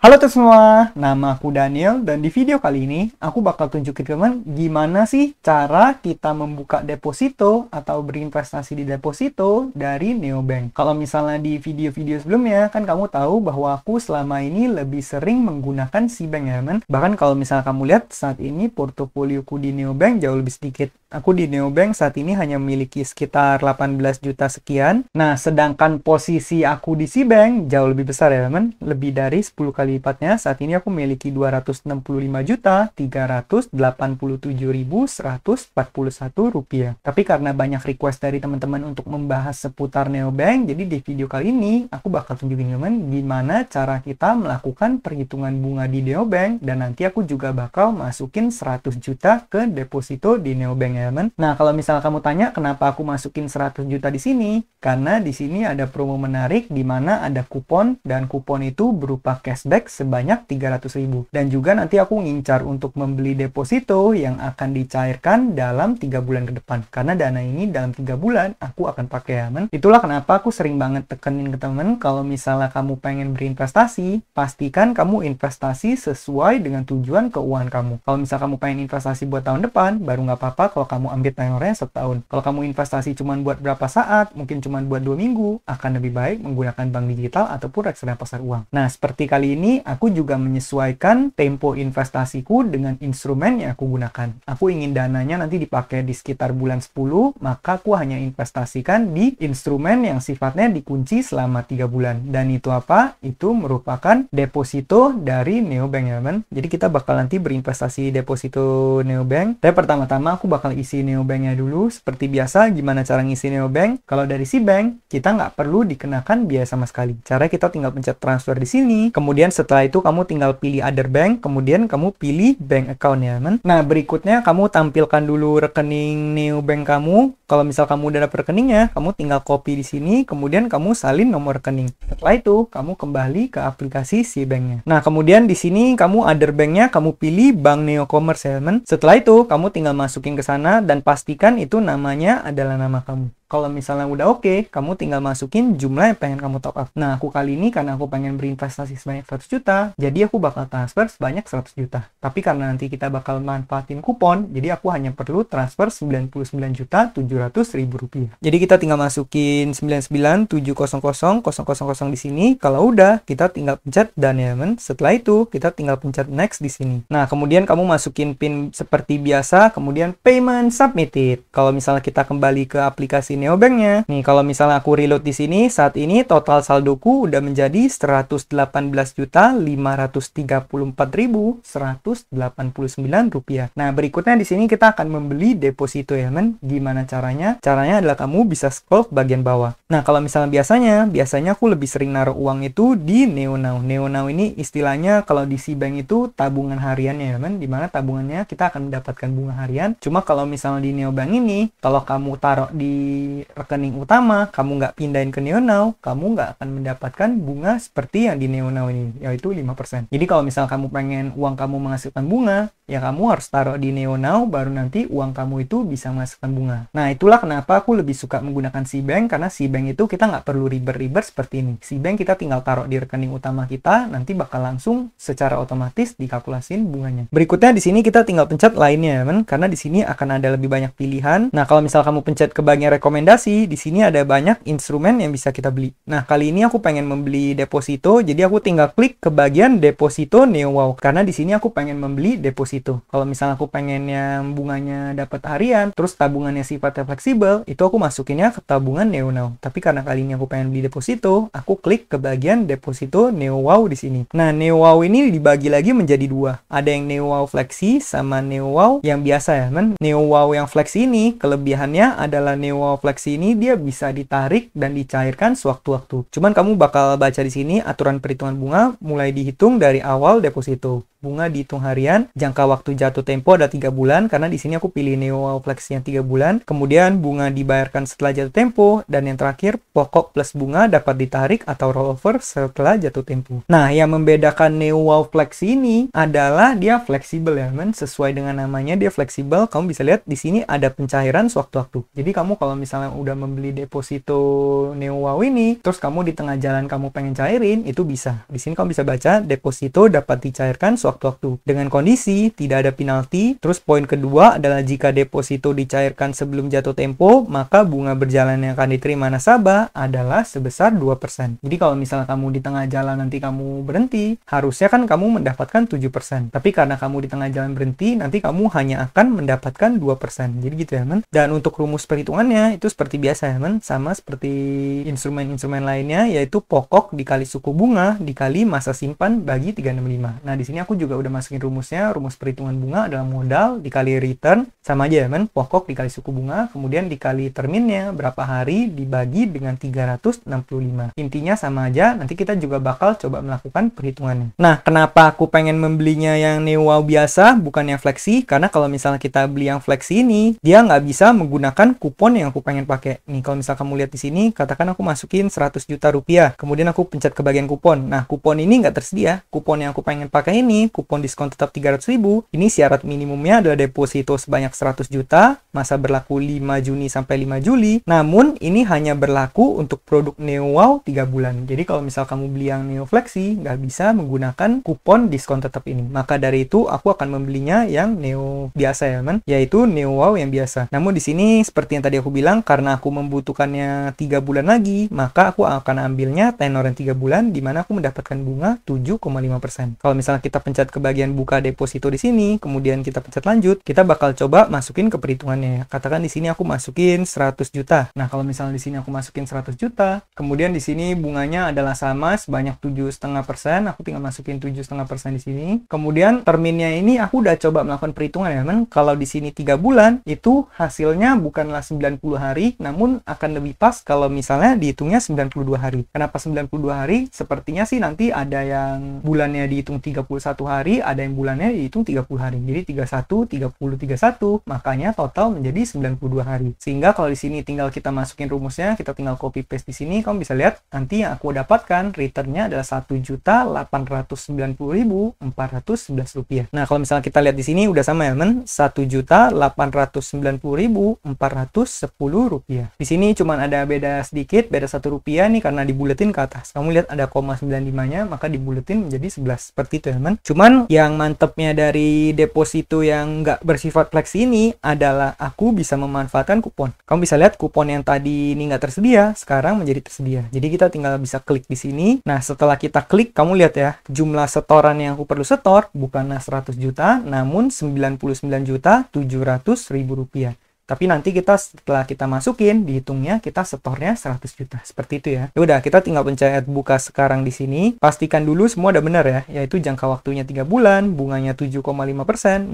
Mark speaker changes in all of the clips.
Speaker 1: Halo tuh semua, nama aku Daniel dan di video kali ini aku bakal tunjukin teman gimana sih cara kita membuka deposito atau berinvestasi di deposito dari Neobank. Kalau misalnya di video-video sebelumnya kan kamu tahu bahwa aku selama ini lebih sering menggunakan si ya teman. Bahkan kalau misalnya kamu lihat saat ini portofolioku di Neobank jauh lebih sedikit. Aku di Neobank saat ini hanya memiliki sekitar 18 juta sekian. Nah, sedangkan posisi aku di Sibank jauh lebih besar ya, teman. Lebih dari 10 kali lipatnya. Saat ini aku memiliki 265 juta 387.141 rupiah. Tapi karena banyak request dari teman-teman untuk membahas seputar Neobank, jadi di video kali ini aku bakal tunjukin teman gimana cara kita melakukan perhitungan bunga di Neobank dan nanti aku juga bakal masukin 100 juta ke deposito di Neobank ya, ya teman. Nah, kalau misal kamu tanya kenapa aku masukin 100 juta di sini? Karena di sini ada promo menarik di mana ada kupon dan kupon itu berupa cashback sebanyak 300.000. Dan juga nanti aku ngincar untuk membeli deposito yang akan dicairkan dalam 3 bulan ke depan. Karena dana ini dalam 3 bulan aku akan pakai ya teman. Itulah kenapa aku sering banget tekenin ke temen kalau misalnya kamu pengen berinvestasi, pastikan kamu investasi sesuai dengan tujuan keuangan kamu. Kalau misalnya kamu pengen investasi buat tahun depan, baru nggak apa-apa kalau kamu ambil tenornya setahun. Kalau kamu investasi cuma buat berapa saat, mungkin cuma buat dua minggu, akan lebih baik menggunakan bank digital ataupun reksadana pasar uang. Nah, seperti kali ini, aku juga menyesuaikan tempo investasiku dengan instrumen yang aku gunakan. Aku ingin dananya nanti dipakai di sekitar bulan 10, maka aku hanya investasikan di instrumen yang sifatnya dikunci selama 3 bulan. Dan itu apa? Itu merupakan deposito dari Neobank ya, teman. Jadi kita bakal nanti berinvestasi deposito Neobank. Tapi pertama-tama aku bakal isi neobanknya dulu. Seperti biasa, gimana cara ngisi neobank? Kalau dari si bank, kita nggak perlu dikenakan biaya sama sekali. Cara kita tinggal pencet transfer di sini, kemudian setelah itu kamu tinggal pilih other bank, kemudian kamu pilih bank account ya, men. Nah, berikutnya kamu tampilkan dulu rekening neobank kamu. Kalau misal kamu udah dapet rekeningnya, kamu tinggal copy di sini, kemudian kamu salin nomor rekening. Setelah itu, kamu kembali ke aplikasi si banknya. Nah, kemudian di sini kamu other banknya, kamu pilih bank Neo Commerce ya, men. Setelah itu, kamu tinggal masukin ke sana dan pastikan itu namanya adalah nama kamu. Kalau misalnya udah oke, okay, kamu tinggal masukin jumlah yang pengen kamu top up. Nah, aku kali ini karena aku pengen berinvestasi sebanyak 100 juta, jadi aku bakal transfer sebanyak 100 juta. Tapi karena nanti kita bakal manfaatin kupon, jadi aku hanya perlu transfer 99 juta 700 ribu rupiah. Jadi kita tinggal masukin 99 700 di sini. Kalau udah, kita tinggal pencet dan elemen. Setelah itu, kita tinggal pencet next di sini. Nah, kemudian kamu masukin PIN seperti biasa, kemudian payment submitted. Kalau misalnya kita kembali ke aplikasi neobanknya. Oh, Nih, kalau misalnya aku reload di sini, saat ini total saldoku udah menjadi 118.534.189 rupiah. Nah, berikutnya di sini kita akan membeli deposito ya, men. Gimana caranya? Caranya adalah kamu bisa scroll ke bagian bawah. Nah, kalau misalnya biasanya, biasanya aku lebih sering naruh uang itu di neonow. Neonow ini istilahnya kalau di si bank itu tabungan hariannya ya, men. Dimana tabungannya kita akan mendapatkan bunga harian. Cuma kalau misalnya di neobank ini, kalau kamu taruh di rekening utama, kamu nggak pindahin ke NeoNow, kamu nggak akan mendapatkan bunga seperti yang di NeoNow ini, yaitu 5%. Jadi kalau misal kamu pengen uang kamu menghasilkan bunga, ya kamu harus taruh di NeoNow, baru nanti uang kamu itu bisa menghasilkan bunga. Nah, itulah kenapa aku lebih suka menggunakan si bank karena si bank itu kita nggak perlu ribet-ribet seperti ini. si bank kita tinggal taruh di rekening utama kita, nanti bakal langsung secara otomatis dikalkulasin bunganya. Berikutnya di sini kita tinggal pencet lainnya, ya, kan? karena di sini akan ada lebih banyak pilihan. Nah, kalau misal kamu pencet ke bagian rekomendasi rekomendasi, di sini ada banyak instrumen yang bisa kita beli. Nah, kali ini aku pengen membeli deposito, jadi aku tinggal klik ke bagian deposito neo wow. Karena di sini aku pengen membeli deposito. Kalau misalnya aku pengen yang bunganya dapat harian, terus tabungannya sifatnya fleksibel, itu aku masukinnya ke tabungan neo Now. Tapi karena kali ini aku pengen beli deposito, aku klik ke bagian deposito neo wow di sini. Nah, neo wow ini dibagi lagi menjadi dua. Ada yang neo wow Flexi sama neo wow yang biasa ya, men. Neo wow yang Flexi ini kelebihannya adalah neo wow fleksi ini dia bisa ditarik dan dicairkan sewaktu-waktu. Cuman kamu bakal baca di sini aturan perhitungan bunga mulai dihitung dari awal deposito bunga dihitung harian. Jangka waktu jatuh tempo ada tiga bulan karena di sini aku pilih neo flex yang tiga bulan. Kemudian bunga dibayarkan setelah jatuh tempo dan yang terakhir pokok plus bunga dapat ditarik atau rollover setelah jatuh tempo. Nah, yang membedakan neo flex ini adalah dia fleksibel ya, men. Sesuai dengan namanya dia fleksibel. Kamu bisa lihat di sini ada pencairan sewaktu-waktu. Jadi kamu kalau misalnya udah membeli deposito wow ini, terus kamu di tengah jalan kamu pengen cairin, itu bisa. Di sini kamu bisa baca deposito dapat dicairkan sewaktu-waktu. Dengan kondisi tidak ada penalti, terus poin kedua adalah jika deposito dicairkan sebelum jatuh tempo, maka bunga berjalan yang akan diterima nasabah adalah sebesar 2%. Jadi kalau misalnya kamu di tengah jalan nanti kamu berhenti, harusnya kan kamu mendapatkan 7%. Tapi karena kamu di tengah jalan berhenti, nanti kamu hanya akan mendapatkan 2%. Jadi gitu ya, men. Dan untuk rumus perhitungannya itu seperti biasa ya, men. Sama seperti instrumen-instrumen lainnya, yaitu pokok dikali suku bunga dikali masa simpan bagi 365. Nah, di sini aku juga udah masukin rumusnya, rumus perhitungan bunga adalah modal dikali return, sama aja ya men, pokok dikali suku bunga, kemudian dikali terminnya berapa hari dibagi dengan 365. Intinya sama aja, nanti kita juga bakal coba melakukan perhitungannya. Nah, kenapa aku pengen membelinya yang Newa biasa, bukan yang fleksi? Karena kalau misalnya kita beli yang fleksi ini, dia nggak bisa menggunakan kupon yang aku pengen pakai. Nih, kalau misalnya kamu lihat di sini, katakan aku masukin 100 juta rupiah, kemudian aku pencet ke bagian kupon. Nah, kupon ini nggak tersedia. Kupon yang aku pengen pakai ini kupon diskon tetap 300 ribu. Ini syarat minimumnya adalah deposito sebanyak 100 juta, masa berlaku 5 Juni sampai 5 Juli. Namun, ini hanya berlaku untuk produk Neo Wow 3 bulan. Jadi kalau misal kamu beli yang Neo Flexi, nggak bisa menggunakan kupon diskon tetap ini. Maka dari itu, aku akan membelinya yang Neo biasa ya, man. Yaitu Neo Wow yang biasa. Namun di sini, seperti yang tadi aku bilang, karena aku membutuhkannya 3 bulan lagi, maka aku akan ambilnya tenor yang 3 bulan, di mana aku mendapatkan bunga 7,5%. Kalau misalnya kita pencet pencet ke bagian buka deposito di sini, kemudian kita pencet lanjut, kita bakal coba masukin ke perhitungannya. Katakan di sini aku masukin 100 juta. Nah, kalau misalnya di sini aku masukin 100 juta, kemudian di sini bunganya adalah sama sebanyak 7,5%, aku tinggal masukin 7,5% di sini. Kemudian terminnya ini aku udah coba melakukan perhitungan ya, men. Kalau di sini 3 bulan, itu hasilnya bukanlah 90 hari, namun akan lebih pas kalau misalnya dihitungnya 92 hari. Kenapa 92 hari? Sepertinya sih nanti ada yang bulannya dihitung 31 hari, hari, ada yang bulannya dihitung 30 hari. Jadi 31, 30, 31, makanya total menjadi 92 hari. Sehingga kalau di sini tinggal kita masukin rumusnya, kita tinggal copy paste di sini, kamu bisa lihat nanti yang aku dapatkan returnnya adalah 1.890.411 rupiah. Nah, kalau misalnya kita lihat di sini udah sama ya, men? 1.890.410 rupiah. Di sini cuma ada beda sedikit, beda satu rupiah nih karena dibuletin ke atas. Kamu lihat ada koma 95-nya, maka dibuletin menjadi 11. Seperti itu ya, men? Cuma Cuman yang mantepnya dari deposito yang nggak bersifat flex ini adalah aku bisa memanfaatkan kupon. Kamu bisa lihat kupon yang tadi ini nggak tersedia, sekarang menjadi tersedia. Jadi kita tinggal bisa klik di sini. Nah setelah kita klik, kamu lihat ya, jumlah setoran yang aku perlu setor bukanlah 100 juta, namun 99 juta 700 ribu rupiah. Tapi nanti kita setelah kita masukin, dihitungnya kita setornya 100 juta. Seperti itu ya. ya udah, kita tinggal pencet buka sekarang di sini. Pastikan dulu semua udah benar ya, yaitu jangka waktunya 3 bulan, bunganya 7,5%,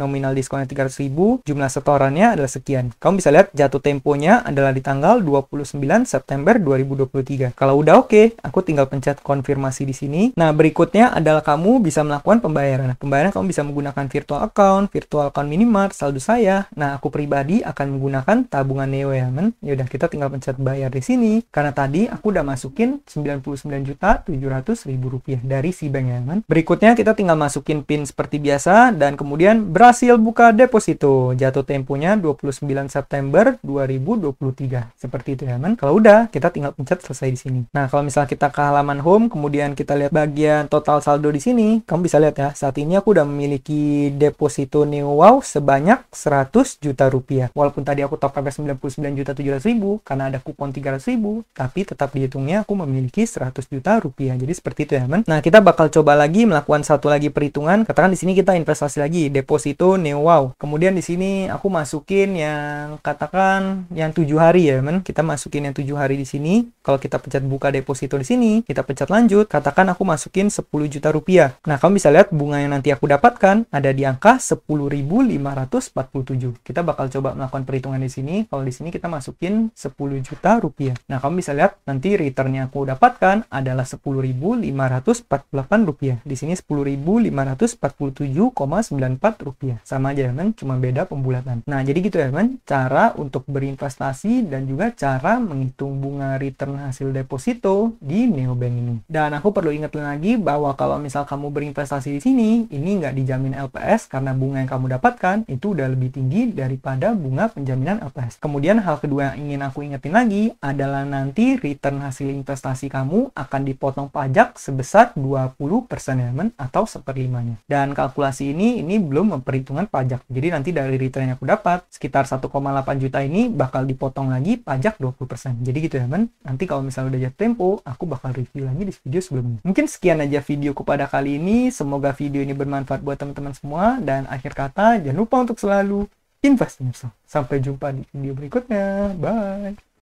Speaker 1: nominal diskonnya 300 ribu, jumlah setorannya adalah sekian. Kamu bisa lihat jatuh temponya adalah di tanggal 29 September 2023. Kalau udah oke, okay, aku tinggal pencet konfirmasi di sini. Nah, berikutnya adalah kamu bisa melakukan pembayaran. pembayaran kamu bisa menggunakan virtual account, virtual account minimart, saldo saya. Nah, aku pribadi akan menggunakan menggunakan tabungan Neo ya men. Ya kita tinggal pencet bayar di sini karena tadi aku udah masukin 99.700.000 rupiah dari si bank ya men. Berikutnya kita tinggal masukin PIN seperti biasa dan kemudian berhasil buka deposito. Jatuh temponya 29 September 2023. Seperti itu ya men. Kalau udah kita tinggal pencet selesai di sini. Nah, kalau misalnya kita ke halaman home kemudian kita lihat bagian total saldo di sini, kamu bisa lihat ya, saat ini aku udah memiliki deposito Neo Wow sebanyak 100 juta rupiah. Walaupun tadi tadi aku top up 99 juta karena ada kupon 300.000 ribu tapi tetap dihitungnya aku memiliki 100 juta rupiah jadi seperti itu ya men nah kita bakal coba lagi melakukan satu lagi perhitungan katakan di sini kita investasi lagi deposito new wow kemudian di sini aku masukin yang katakan yang tujuh hari ya men kita masukin yang tujuh hari di sini kalau kita pencet buka deposito di sini kita pencet lanjut katakan aku masukin 10 juta rupiah nah kamu bisa lihat bunga yang nanti aku dapatkan ada di angka 10.547 kita bakal coba melakukan perhitungan perhitungan di sini. Kalau di sini kita masukin 10 juta rupiah. Nah, kamu bisa lihat nanti return yang aku dapatkan adalah 10.548 rupiah. Di sini 10.547,94 rupiah. Sama aja, teman. Cuma beda pembulatan. Nah, jadi gitu ya, teman. Cara untuk berinvestasi dan juga cara menghitung bunga return hasil deposito di Neobank ini. Dan aku perlu ingetin lagi bahwa kalau misal kamu berinvestasi di sini, ini nggak dijamin LPS karena bunga yang kamu dapatkan itu udah lebih tinggi daripada bunga penjualan jaminan LPS. Kemudian hal kedua yang ingin aku ingetin lagi adalah nanti return hasil investasi kamu akan dipotong pajak sebesar 20% ya elemen atau seperlimanya. Dan kalkulasi ini ini belum memperhitungkan pajak. Jadi nanti dari return yang aku dapat sekitar 1,8 juta ini bakal dipotong lagi pajak 20%. Jadi gitu ya men. Nanti kalau misalnya udah jatuh tempo, aku bakal review lagi di video sebelumnya. Mungkin sekian aja videoku pada kali ini. Semoga video ini bermanfaat buat teman-teman semua. Dan akhir kata, jangan lupa untuk selalu investing. Sampai jumpa di video berikutnya. Bye.